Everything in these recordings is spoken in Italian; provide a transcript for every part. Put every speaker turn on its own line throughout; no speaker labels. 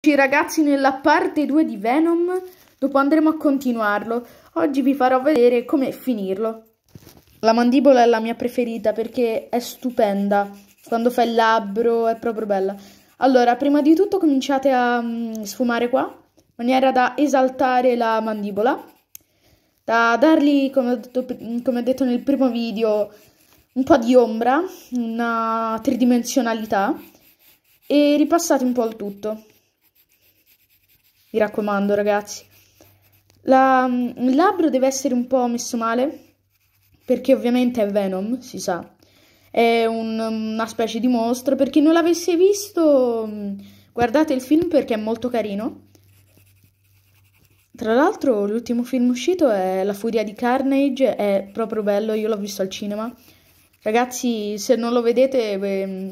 Ciao ragazzi nella parte 2 di Venom, dopo andremo a continuarlo. Oggi vi farò vedere come finirlo. La mandibola è la mia preferita perché è stupenda. Quando fa il labbro è proprio bella. Allora, prima di tutto cominciate a mm, sfumare qua, in maniera da esaltare la mandibola. Da dargli, come ho detto, come ho detto nel primo video, un po' di ombra, una tridimensionalità. E ripassate un po' il tutto mi raccomando ragazzi. La, mm, il labbro deve essere un po' messo male, perché ovviamente è Venom, si sa. È un, una specie di mostro, per chi non l'avesse visto mm, guardate il film perché è molto carino. Tra l'altro l'ultimo film uscito è La furia di Carnage, è proprio bello, io l'ho visto al cinema. Ragazzi, se non lo vedete beh, mm,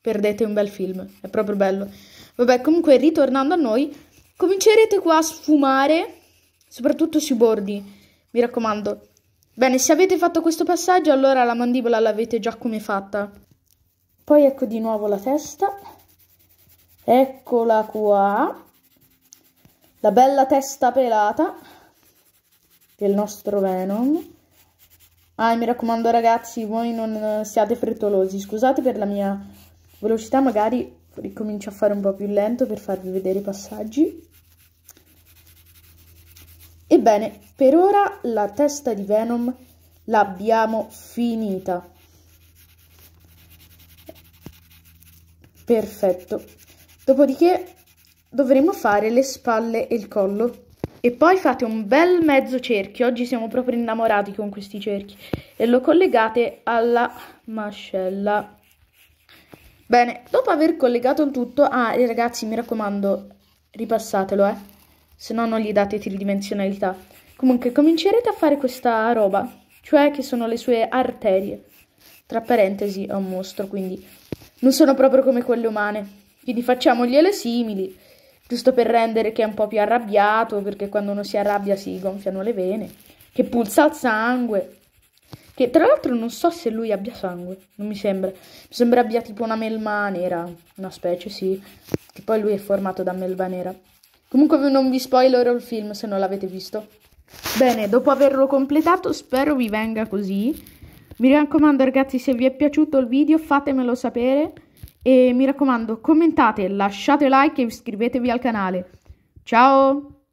perdete un bel film, è proprio bello. Vabbè, comunque ritornando a noi, Comincerete qua a sfumare, soprattutto sui bordi, mi raccomando. Bene, se avete fatto questo passaggio, allora la mandibola l'avete già come fatta. Poi ecco di nuovo la testa. Eccola qua. La bella testa pelata del nostro Venom. Ah, mi raccomando ragazzi, voi non eh, siate frettolosi. Scusate per la mia velocità, magari ricomincio a fare un po' più lento per farvi vedere i passaggi. Ebbene, per ora la testa di Venom l'abbiamo finita. Perfetto. Dopodiché dovremo fare le spalle e il collo. E poi fate un bel mezzo cerchio, oggi siamo proprio innamorati con questi cerchi, e lo collegate alla mascella. Bene, dopo aver collegato il tutto... Ah, ragazzi, mi raccomando, ripassatelo, eh. Se no non gli date tridimensionalità. Comunque, comincerete a fare questa roba, cioè che sono le sue arterie. Tra parentesi, è un mostro, quindi non sono proprio come quelle umane. Quindi facciamogliele simili, giusto per rendere che è un po' più arrabbiato, perché quando uno si arrabbia si gonfiano le vene, che pulsa il sangue. Che tra l'altro non so se lui abbia sangue, non mi sembra. Mi sembra abbia tipo una melma nera, una specie, sì. Che poi lui è formato da melva nera. Comunque non vi spoilerò il film se non l'avete visto. Bene, dopo averlo completato spero vi venga così. Mi raccomando ragazzi, se vi è piaciuto il video fatemelo sapere. E mi raccomando, commentate, lasciate like e iscrivetevi al canale. Ciao!